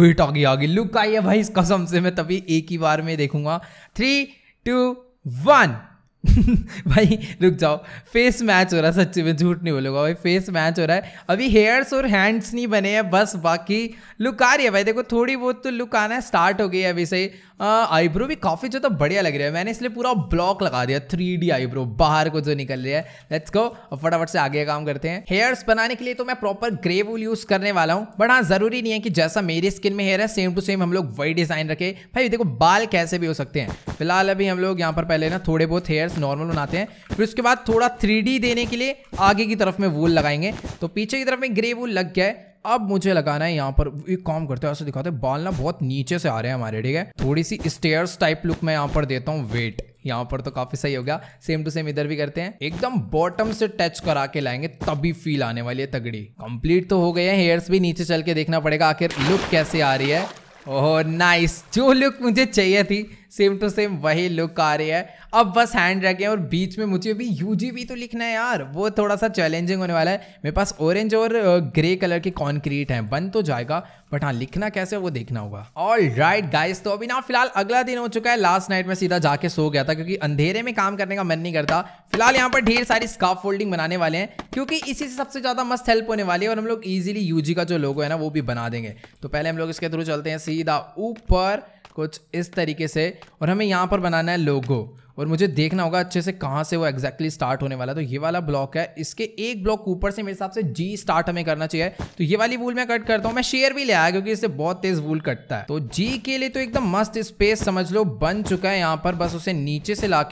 वेट आ गई आगे लुक आई है भाई कसम से मैं तभी एक ही बार में देखूंगा थ्री टू वन भाई रुक जाओ फेस मैच हो रहा है सच्ची में झूठ नहीं बोलूंगा भाई फेस मैच हो रहा है अभी हेयर्स और हैंड्स नहीं बने हैं बस बाकी लुक आ रही है भाई देखो थोड़ी बहुत तो लुक आना है स्टार्ट हो गई है अभी सही आईब्रो भी काफ़ी ज़्यादा तो बढ़िया लग रहा है मैंने इसलिए पूरा ब्लॉक लगा दिया थ्री डी आईब्रो बाहर को जो निकल रही है लेट्स गो फटाफट से आगे काम करते हैं हेयर्स बनाने के लिए तो मैं प्रॉपर ग्रे वूल यूज़ करने वाला हूँ बट हाँ ज़रूरी नहीं है कि जैसा मेरी स्किन में हेयर है सेम टू सेम हम लोग वही डिज़ाइन रखे भाई देखो बाल कैसे भी हो सकते हैं फिलहाल अभी हम लोग यहाँ पर पहले ना थोड़े बहुत हेयर्स सिर्फ नॉर्मल बनाते हैं फिर उसके बाद थोड़ा थ्री देने के लिए आगे की तरफ में वूल लगाएंगे तो पीछे की तरफ में ग्रे वूल लग गया है अब मुझे लगाना है यहाँ पर एक काम करते हैं ऐसे दिखाते हैं बाल ना बहुत नीचे से आ रहे हैं हमारे ठीक है थोड़ी सी स्टेयर्स टाइप लुक मैं यहाँ पर देता हूँ वेट यहाँ पर तो काफी सही हो गया सेम टू सेम इधर भी करते हैं एकदम बॉटम से टच करा के लाएंगे तभी फील आने वाली है तगड़ी कंप्लीट तो हो गए हैं हेयर्स भी नीचे चल के देखना पड़ेगा आखिर लुक कैसे आ रही है ओह नाइस जो लुक मुझे चाहिए थी सेम टू सेम वही लुक आ रही है अब बस हैंड रह गए और बीच में मुझे भी यू तो लिखना है यार वो थोड़ा सा चैलेंजिंग होने वाला है मेरे पास ऑरेंज और ग्रे कलर के कॉन्क्रीट हैं बन तो जाएगा बट हाँ लिखना कैसे वो देखना होगा ऑल राइट गाइस तो अभी ना फिलहाल अगला दिन हो चुका है लास्ट नाइट में सीधा जाके सो गया था क्योंकि अंधेरे में काम करने का मन नहीं करता फिलहाल यहाँ पर ढेर सारी स्काफ फोल्डिंग बनाने वाले हैं क्योंकि इसी से सबसे ज़्यादा मस्त हेल्प होने वाली है और हम लोग ईजिली जी का जो लोगो है ना वो भी बना देंगे तो पहले हम लोग इसके थ्रू चलते हैं सीधा ऊपर कुछ इस तरीके से और हमें यहाँ पर बनाना है लोगो और मुझे देखना होगा अच्छे से कहाँ से वो एग्जैक्टली exactly स्टार्ट होने वाला तो ये वाला ब्लॉक है इसके एक ब्लॉक ऊपर से मेरे हिसाब से जी स्टार्ट हमें करना चाहिए तो ये वाली वूल मैं कट करता हूँ मैं शेयर भी ले आया क्योंकि इससे बहुत तेज वूल कटता है तो जी के लिए तो एकदम मस्त स्पेस समझ लो बन चुका है यहाँ पर बस उसे नीचे से ला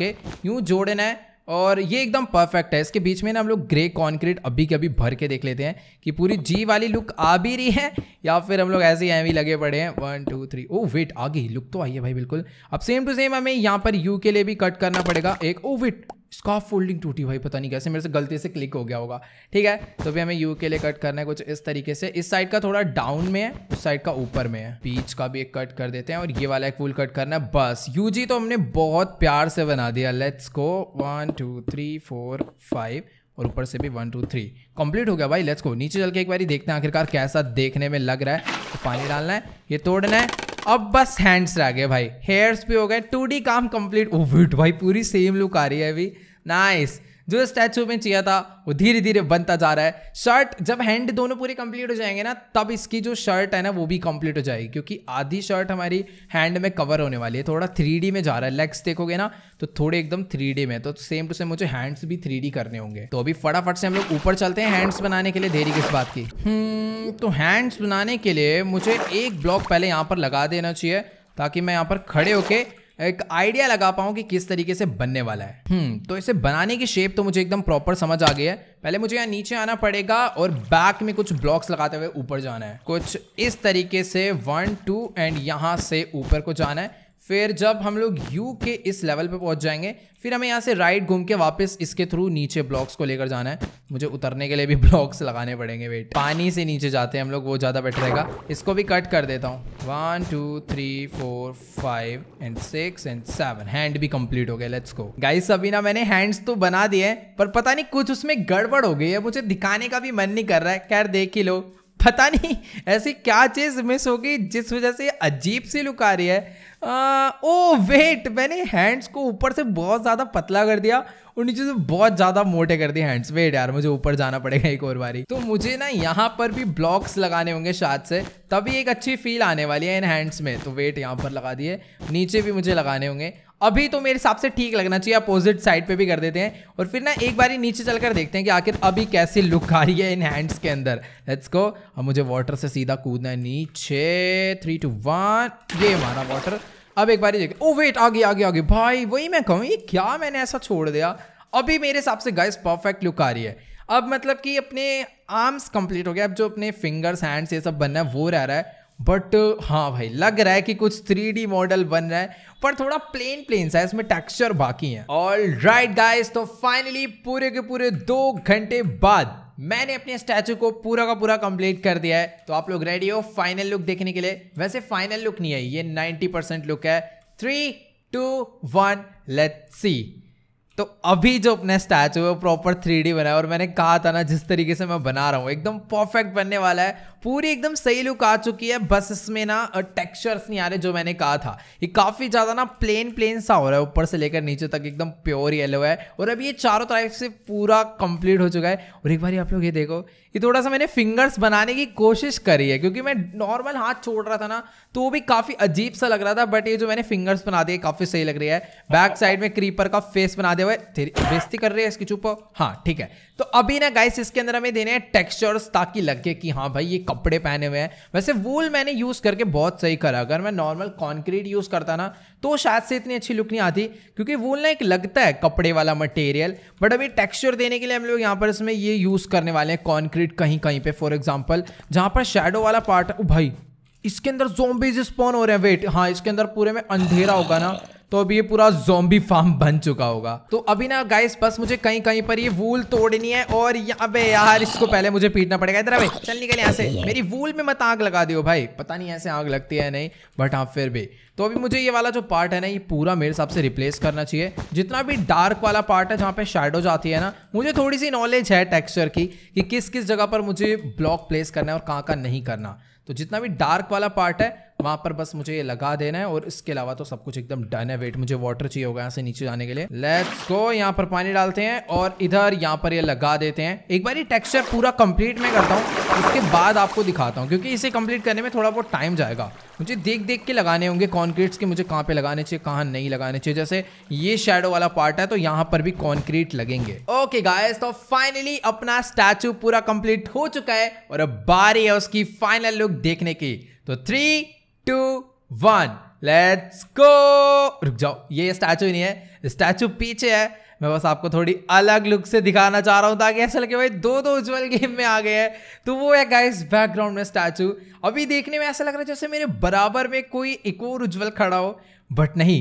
यूं जोड़ना है और ये एकदम परफेक्ट है इसके बीच में ना हम लोग ग्रे कॉन्क्रीट अभी के अभी भर के देख लेते हैं कि पूरी जी वाली लुक आ भी रही है या फिर हम लोग ऐसे ही लगे पड़े हैं one two three oh wait आ गई लुक तो आई है भाई बिल्कुल अब सेम टू सेम हमें यहाँ पर यू के लिए भी कट करना पड़ेगा एक oh oh, wait scaffolding टूटी भाई पता नहीं कैसे मेरे से गलती से क्लिक हो गया होगा ठीक है तो भी हमें यू के लिए कट करना है कुछ इस तरीके से इस साइड का थोड़ा डाउन में है उस साइड का ऊपर में है बीच का भी एक कट कर देते हैं और ये वाला एक फुल कट करना है बस यू जी तो हमने बहुत प्यार से बना दिया लेट्स को one two three four five और ऊपर से भी वन टू थ्री कंप्लीट हो गया भाई लेट्स को नीचे चल के एक बार देखते हैं आखिरकार कैसा देखने में लग रहा है तो पानी डालना है ये तोड़ना है अब बस हैंड्स रह गए भाई हेयर्स भी हो गए टू काम कंप्लीट ओ वेट भाई पूरी सेम लुक आ रही है अभी नाइस nice. जो स्टैचू में चाहिए था वो धीरे धीरे बनता जा रहा है शर्ट जब हैंड दोनों पूरे कंप्लीट हो जाएंगे ना तब इसकी जो शर्ट है ना वो भी कंप्लीट हो जाएगी क्योंकि आधी शर्ट हमारी हैंड में कवर होने वाली है थोड़ा थ्री में जा रहा है लेग्स देखोगे ना तो थोड़े एकदम थ्री में तो सेम टू सेम मुझे हैंड्स भी थ्री करने होंगे तो अभी फटाफट से हम लोग ऊपर चलते हैं हैंड्स बनाने के लिए देरी किस बात की हम्म, तो हैंड्स बनाने के लिए मुझे एक ब्लॉक पहले यहाँ पर लगा देना चाहिए ताकि मैं यहाँ पर खड़े होके एक आइडिया लगा पाऊँ कि किस तरीके से बनने वाला है हम्म तो इसे बनाने की शेप तो मुझे एकदम प्रॉपर समझ आ गई है पहले मुझे यहाँ नीचे आना पड़ेगा और बैक में कुछ ब्लॉक्स लगाते हुए ऊपर जाना है कुछ इस तरीके से वन टू एंड यहाँ से ऊपर को जाना है फिर जब हम लोग यू के इस लेवल पे पहुंच जाएंगे फिर हमें यहाँ से राइट घूम के वापस इसके थ्रू नीचे ब्लॉक्स को लेकर जाना है मुझे उतरने के लिए भी ब्लॉक्स लगाने पड़ेंगे वेट पानी से नीचे जाते हैं हम लोग वो ज़्यादा बेटर रहेगा इसको भी कट कर देता हूँ one two three four five and six and seven hand भी कम्प्लीट हो गए लेट्स को गाइस अभी ना मैंने हैंड्स तो बना दिए हैं पर पता नहीं कुछ उसमें गड़बड़ हो गई है मुझे दिखाने का भी मन नहीं कर रहा है खैर देख ही लो पता नहीं ऐसी क्या चीज़ मिस होगी जिस वजह से अजीब सी लुक आ रही है ओ वेट मैंने हैंड्स को ऊपर से बहुत ज़्यादा पतला कर दिया और नीचे से बहुत ज़्यादा मोटे कर दिए हैंड्स वेट यार मुझे ऊपर जाना पड़ेगा एक और बारी तो मुझे ना यहाँ पर भी ब्लॉक्स लगाने होंगे शायद से तभी एक अच्छी फील आने वाली है इन हैंड्स में तो वेट यहाँ पर लगा दिए नीचे भी मुझे लगाने होंगे अभी तो मेरे हिसाब से ठीक लगना चाहिए अपोजिट साइड पे भी कर देते हैं और फिर ना एक बार ही नीचे चल कर देखते हैं कि आखिर अभी कैसी लुक आ रही है इन हैंड्स के अंदर लेट्स गो अब मुझे वाटर से सीधा कूदना है नीचे थ्री टू वन ये हमारा वाटर अब एक बार ही देख ओ oh, वेट आगे आगे आगे भाई वही मैं कहूँ ये क्या मैंने ऐसा छोड़ दिया अभी मेरे हिसाब से गाइस परफेक्ट लुक आ रही है अब मतलब कि अपने आर्म्स कंप्लीट हो गया अब जो अपने फिंगर्स हैंड्स ये सब बनना है वो रह रहा है बट uh, हाँ भाई लग रहा है कि कुछ थ्री मॉडल बन रहा है पर थोड़ा प्लेन प्लेन सा है इसमें टेक्सचर बाकी है ऑल राइट गाइस तो फाइनली पूरे के पूरे दो घंटे बाद मैंने अपने स्टैचू को पूरा का पूरा कंप्लीट कर दिया है तो आप लोग रेडी हो फाइनल लुक देखने के लिए वैसे फाइनल लुक नहीं है ये 90 परसेंट लुक है three two one let see तो अभी जो अपने स्टैचू है वो प्रॉपर थ्री बना है और मैंने कहा था ना जिस तरीके से मैं बना रहा हूँ एकदम परफेक्ट बनने वाला है पूरी एकदम सही लुक आ चुकी है बस इसमें ना टेक्सचर्स नहीं आ रहे जो मैंने कहा था ये काफ़ी ज़्यादा ना प्लेन प्लेन सा हो रहा है ऊपर से लेकर नीचे तक एकदम प्योर येलो है और अभी ये चारों तरफ से पूरा कंप्लीट हो चुका है और एक बार आप लोग ये देखो कि थोड़ा सा मैंने फिंगर्स बनाने की कोशिश करी है क्योंकि मैं नॉर्मल हाथ छोड़ रहा था ना तो वो भी काफ़ी अजीब सा लग रहा था बट ये जो मैंने फिंगर्स बना दिए काफ़ी सही लग रही है बैक साइड में क्रीपर का फेस बना दिया हुआ बेस्ती कर रही है इसकी चुप हाँ ठीक है तो अभी ना गाइस इसके अंदर हमें देने हैं टेक्स्चर्स ताकि लगे कि हाँ भाई ये कपड़े पहने हुए हैं वैसे वूल मैंने यूज़ करके बहुत सही करा अगर मैं नॉर्मल कॉन्क्रीट यूज़ करता ना तो शायद से इतनी अच्छी लुक नहीं आती क्योंकि वो ना एक लगता है कपड़े वाला मटेरियल बट अभी टेक्सचर देने के लिए हम लोग यहाँ पर इसमें ये यूज़ करने वाले हैं कॉन्क्रीट कहीं कहीं पे फॉर एग्जाम्पल जहाँ पर शेडो वाला पार्ट ओ भाई इसके अंदर जोम्बीज स्पॉन हो रहे हैं वेट हाँ इसके अंदर पूरे में अंधेरा होगा ना तो अब ये पूरा जोम्बी फार्म बन चुका होगा तो अभी ना गाइस बस मुझे कहीं कहीं पर ये वूल तोड़नी है और यहाँ पे यार इसको पहले मुझे पीटना पड़ेगा इधर चल निकल यहाँ से मेरी वूल में मत आग लगा दियो भाई पता नहीं ऐसे आग लगती है नहीं बट हाँ फिर भी तो अभी मुझे ये वाला जो पार्ट है ना ये पूरा मेरे हिसाब से रिप्लेस करना चाहिए जितना भी डार्क वाला पार्ट है जहाँ पे शेडो जाती है ना मुझे थोड़ी सी नॉलेज है टेक्सचर की कि किस किस जगह पर मुझे ब्लॉक प्लेस करना है और कहाँ कहाँ नहीं करना तो जितना भी डार्क वाला पार्ट है वहां पर बस मुझे ये लगा देना है और इसके अलावा तो सब कुछ एकदम डन है वेट मुझे वाटर चाहिए होगा यहाँ से नीचे जाने के लिए लेट्स गो यहाँ पर पानी डालते हैं और इधर यहाँ पर ये लगा देते हैं एक बार ये टेक्सचर पूरा कंप्लीट मैं करता हूँ उसके बाद आपको दिखाता हूँ क्योंकि इसे कंप्लीट करने में थोड़ा बहुत टाइम जाएगा मुझे देख देख के लगाने होंगे कॉन्क्रीट्स के मुझे कहाँ पे लगाने चाहिए कहाँ नहीं लगाने चाहिए जैसे ये शेडो वाला पार्ट है तो यहाँ पर भी कॉन्क्रीट लगेंगे ओके गाइस तो फाइनली अपना स्टैचू पूरा कंप्लीट हो चुका है और अब बारी है उसकी फाइनल लुक देखने की तो three two one let's go रुक जाओ ये स्टैचू ही नहीं है स्टैचू पीछे है मैं बस आपको थोड़ी अलग लुक से दिखाना चाह रहा हूँ ताकि ऐसा लगे भाई दो दो उज्जवल गेम में आ गए हैं तो वो है गाइस बैकग्राउंड में स्टैचू अभी देखने में ऐसा लग रहा है जैसे मेरे बराबर में कोई एक और उज्जवल खड़ा हो बट नहीं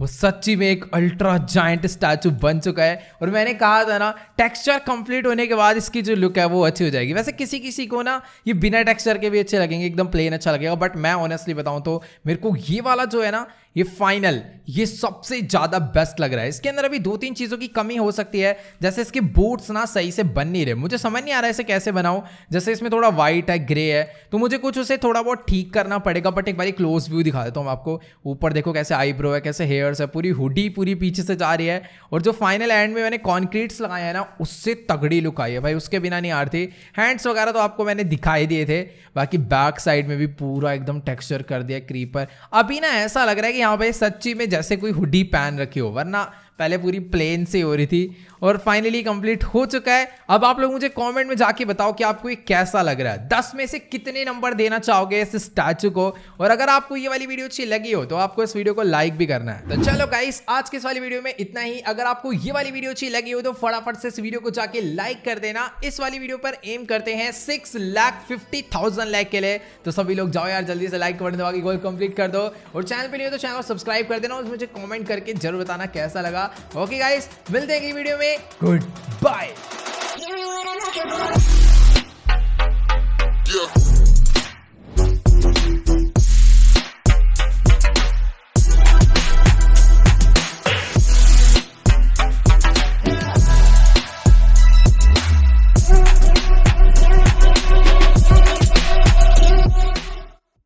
वो सच्ची में एक अल्ट्रा जाइंट स्टैचू बन चुका है और मैंने कहा था ना टेक्सचर कंप्लीट होने के बाद इसकी जो लुक है वो अच्छी हो जाएगी वैसे किसी किसी को ना ये बिना टेक्सचर के भी अच्छे लगेंगे एकदम प्लेन अच्छा लगेगा बट मैं ऑनेस्टली बताऊँ तो मेरे को ये वाला जो है ना ये फाइनल ये सबसे ज़्यादा बेस्ट लग रहा है इसके अंदर अभी दो तीन चीज़ों की कमी हो सकती है जैसे इसके बूट्स ना सही से बन नहीं रहे मुझे समझ नहीं आ रहा है इसे कैसे बनाओ जैसे इसमें थोड़ा व्हाइट है ग्रे है तो मुझे कुछ उसे थोड़ा बहुत ठीक करना पड़ेगा बट एक बार क्लोज व्यू दिखा देता हूँ आपको ऊपर देखो कैसे आईब्रो है कैसे हेयर्स है पूरी हुडी पूरी पीछे से जा रही है और जो फाइनल एंड में मैंने कॉन्क्रीट्स लगाए हैं ना उससे तगड़ी लुक आई है भाई उसके बिना नहीं आ रही हैंड्स वगैरह तो आपको मैंने दिखाई दिए थे बाकी बैक साइड में भी पूरा एकदम टेक्स्चर कर दिया क्रीपर अभी ना ऐसा लग रहा है कि यहाँ पे सच्ची में जैसे कोई हुडी पहन रखी हो वरना पहले पूरी प्लेन से हो रही थी और फाइनली कंप्लीट हो चुका है अब आप लोग मुझे कमेंट में जाके बताओ कि आपको ये कैसा लग रहा है दस में से कितने नंबर देना चाहोगे इस स्टैचू को और अगर आपको ये वाली वीडियो अच्छी लगी हो तो आपको इस वीडियो को लाइक भी करना है तो चलो गाइस आज के इस वाली वीडियो में इतना ही अगर आपको ये वाली वीडियो अच्छी लगी हो तो फटाफट से इस वीडियो को जाके लाइक कर देना इस वाली वीडियो पर एम करते हैं six lakh fifty thousand like के लिए तो सभी लोग जाओ यार जल्दी से लाइक कर दो बाकी गोल कंप्लीट कर दो और चैनल पर नहीं हो तो चैनल को सब्सक्राइब कर देना और मुझे कॉमेंट करके जरूर बताना कैसा लगा होगा ओके गाइस मिलते हैं अगली वीडियो में गुड बाय